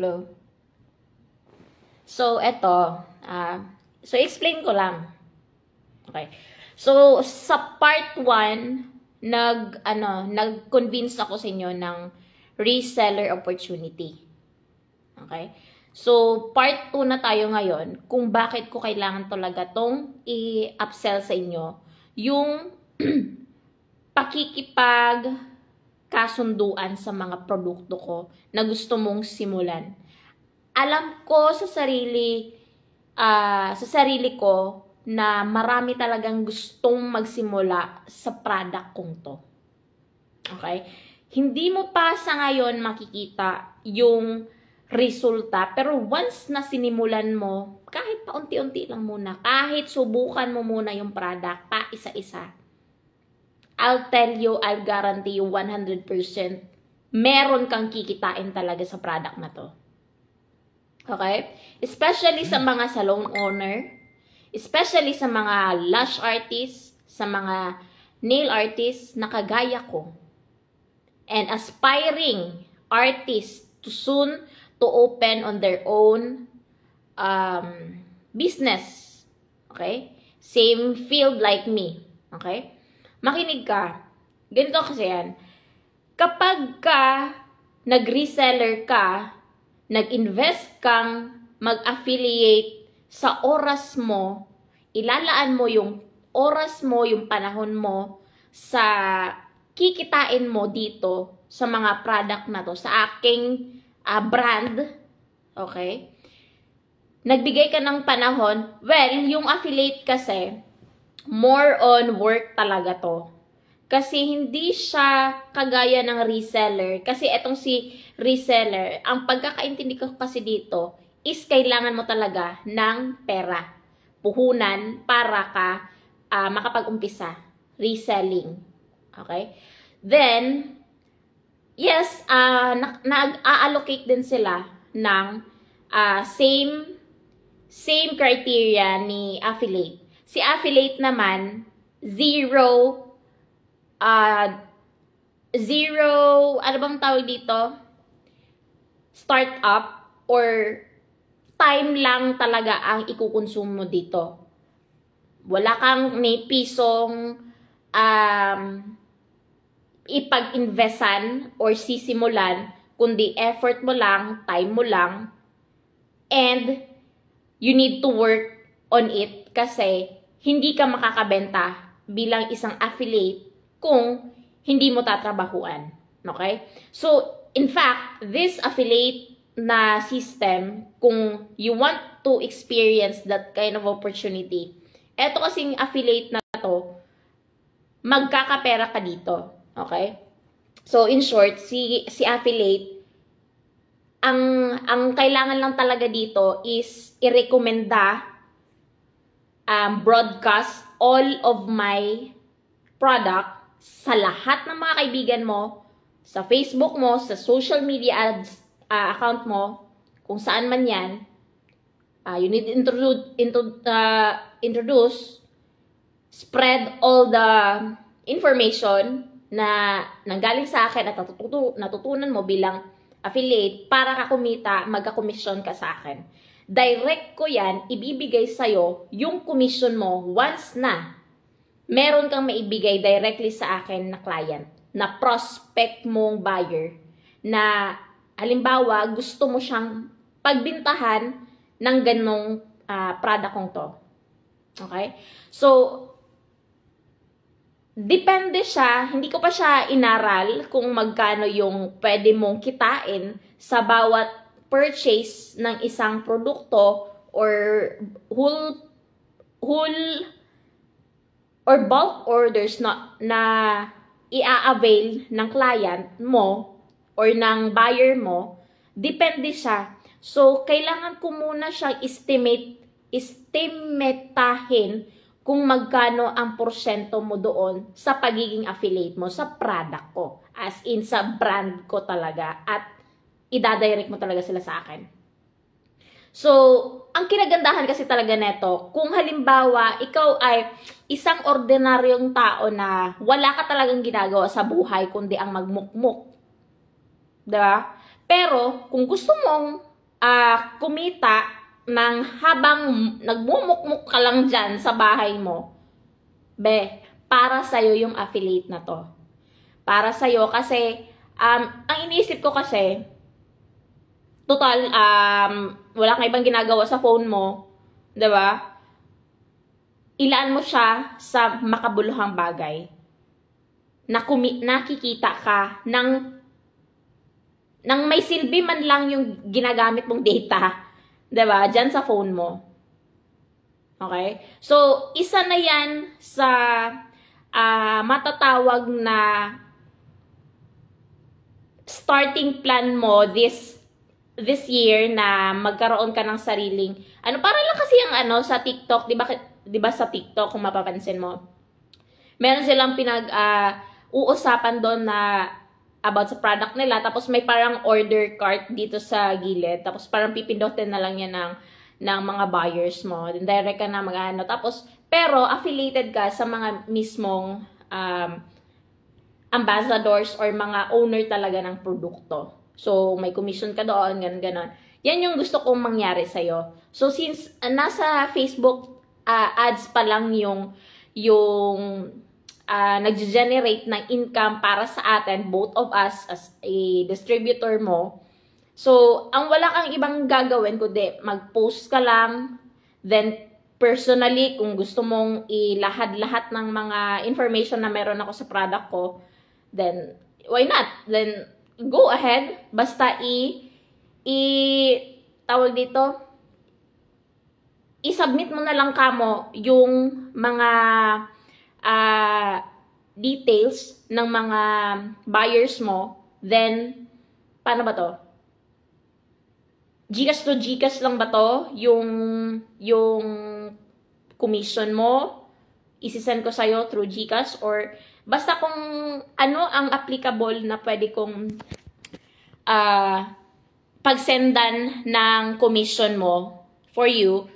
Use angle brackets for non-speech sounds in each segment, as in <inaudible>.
flow. So, eto. Uh, so, explain ko lang. Okay. So, sa part 1, nag, ano, nag-convince ako sa inyo ng reseller opportunity. Okay? So, part 2 na tayo ngayon kung bakit ko kailangan talaga tong i-upsell sa inyo. Yung <clears throat> pakikipag kasunduan sa mga produkto ko na gusto mong simulan. Alam ko sa sarili uh, sa sarili ko na marami talagang gustong magsimula sa product kong to. Okay? Hindi mo pa sa ngayon makikita yung resulta. Pero once na sinimulan mo, kahit paunti-unti lang muna, kahit subukan mo muna yung product pa isa-isa, I'll tell you, I'll guarantee you 100%, meron kang kikitain talaga sa product na to. Okay? Especially sa mga salon owner, especially sa mga lash artists, sa mga nail artists na kagaya ko, and aspiring artists to soon to open on their own um, business. Okay? Same field like me. Okay? Makinig ka. Ganito kasi yan. Kapag ka nag-reseller ka, nag-invest kang mag-affiliate sa oras mo, ilalaan mo yung oras mo, yung panahon mo sa kikitain mo dito sa mga product na to, sa aking uh, brand, okay? Nagbigay ka ng panahon, well, yung affiliate kasi, more on work talaga to. Kasi hindi siya kagaya ng reseller. Kasi etong si reseller, ang pagkakaintindi ko kasi dito is kailangan mo talaga ng pera. Puhunan para ka uh, makapag-umpisa. Reselling. Okay? Then, yes, uh, ah, nag-allocate din sila ng uh, same same criteria ni affiliate. Si affiliate naman, zero, uh, zero, ano bang tawag dito? Startup or time lang talaga ang ikukonsumo mo dito. Wala kang may pisong um, ipag-investan or sisimulan, kundi effort mo lang, time mo lang, and you need to work on it kasi hindi ka makakabenta bilang isang affiliate kung hindi mo tatrabahuan. Okay? So, in fact, this affiliate na system, kung you want to experience that kind of opportunity, eto kasing affiliate na to, magkakapera ka dito. Okay? So, in short, si, si affiliate, ang, ang kailangan lang talaga dito is i-recommenda um, broadcast all of my product sa lahat ng mga kaibigan mo, sa Facebook mo, sa social media ads uh, account mo, kung saan man yan, uh, you need to introduce, intro, uh, introduce, spread all the information na nanggaling sa akin at natutunan mo bilang affiliate para ka kumita, magka-commission ka sa akin direct ko yan, ibibigay sa'yo yung commission mo once na meron kang maibigay directly sa akin na client, na prospect mong buyer, na halimbawa gusto mo siyang pagbintahan ng ganong uh, product kong to. Okay? So, depende siya, hindi ko pa siya inaral kung magkano yung pwede mong kitain sa bawat purchase ng isang produkto or whole whole or bulk orders na, na ia-avail ng client mo or ng buyer mo, depende siya. So, kailangan ko muna siyang estimate, estimetahin kung magkano ang porsyento mo doon sa pagiging affiliate mo sa product ko. As in, sa brand ko talaga at idadirect mo talaga sila sa akin. So, ang kinagandahan kasi talaga neto, kung halimbawa ikaw ay isang ordinaryong tao na wala ka talagang ginagawa sa buhay kundi ang magmukmuk. 'Di ba? Pero kung gusto mong uh, kumita ng habang nagmumukmuk ka lang diyan sa bahay mo, be, para sa iyo yung affiliate na to. Para sa iyo kasi um, ang iniisip ko kasi total, um, wala kang ibang ginagawa sa phone mo, 'di ba Ilaan mo siya sa makabuluhang bagay na kumi- nakikita ka ng nang may silbi man lang yung ginagamit mong data, 'di ba? Diyan sa phone mo. Okay? So, isa na 'yan sa uh, matatawag na starting plan mo this this year na magkaroon ka ng sariling ano para lang kasi ang ano sa TikTok 'di ba 'di ba sa TikTok kung mapapansin mo meron silang pinag uh, uusapan doon na about sa product nila tapos may parang order cart dito sa gilid tapos parang pipindutin na lang yan ng ng mga buyers mo then direct ka na magano tapos pero affiliated ka sa mga mismong um, ambassadors or mga owner talaga ng produkto So, may commission ka doon, ganun, ganun. Yan yung gusto kong mangyari sa'yo. So, since uh, nasa Facebook uh, ads pa lang yung, yung uh, nag-generate ng income para sa atin, both of us as a distributor mo, So, ang wala kang ibang gagawin kundi mag-post ka lang, then personally, kung gusto mong ilahad lahat ng mga information na meron ako sa product ko, then why not? Then go ahead. Basta i, i, tawag dito, i-submit mo na lang kamo yung mga uh, details ng mga buyers mo. Then, paano ba to? Gcash to Gcash lang ba to? Yung, yung commission mo? Isisend ko sa'yo through Gcash or Basta kung ano ang applicable na pwede kong uh, pagsendan ng commission mo for you,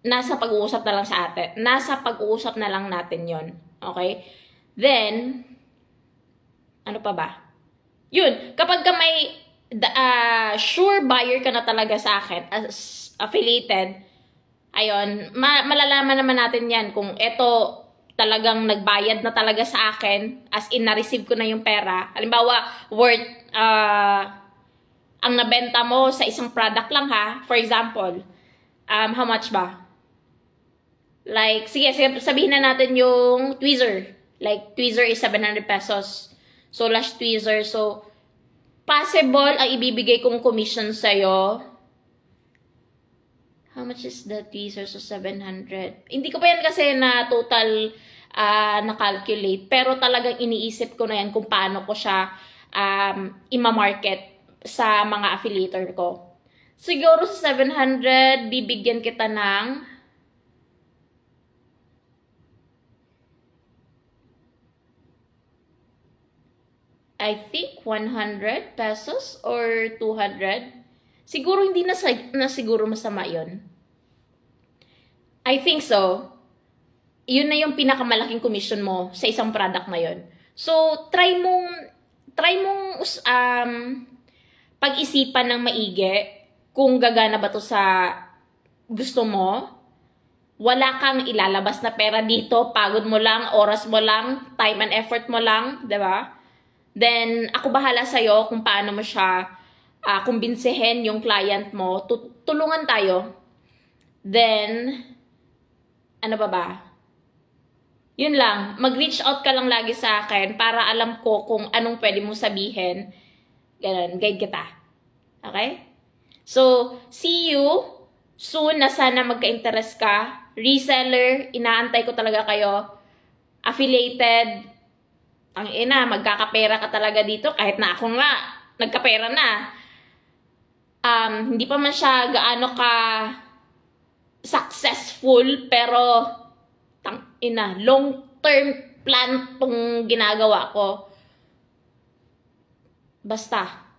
nasa pag-uusap na lang sa atin. Nasa pag-uusap na lang natin yon Okay? Then, ano pa ba? Yun, kapag ka may uh, sure buyer ka na talaga sa akin, as affiliated, ayun, ma malalaman naman natin yan kung eto talagang nagbayad na talaga sa akin, as in na-receive ko na yung pera. Halimbawa, worth, uh, ang nabenta mo sa isang product lang ha, for example, um, how much ba? Like, sige, sabihin na natin yung tweezer. Like, tweezer is 700 pesos. So, lash tweezer. So, possible ang ibibigay kong commission sa'yo. How much is the tweezer? So, 700. Hindi ko pa yan kasi na total uh, na-calculate. Pero talagang iniisip ko na yan kung paano ko siya um, ima-market sa mga affiliator ko. Siguro sa 700, bibigyan kita ng I think 100 pesos or 200. Siguro hindi na, na siguro masama yon. I think so yun na yung pinakamalaking commission mo sa isang product na yun. So, try mong, try mong um, pag-isipan ng maigi kung gagana ba to sa gusto mo. Wala kang ilalabas na pera dito, pagod mo lang, oras mo lang, time and effort mo lang, di ba? Then, ako bahala sa'yo kung paano mo siya uh, kumbinsihin yung client mo. Tutulungan tayo. Then, ano ba ba? yun lang, mag-reach out ka lang lagi sa akin para alam ko kung anong pwede mo sabihin. Ganun, guide kita. Okay? So, see you soon na sana magka-interest ka. Reseller, inaantay ko talaga kayo. Affiliated, ang ina, magkakapera ka talaga dito kahit na ako nga, nagkapera na. Um, hindi pa man siya gaano ka successful, pero ina, long-term plan tong ginagawa ko. Basta,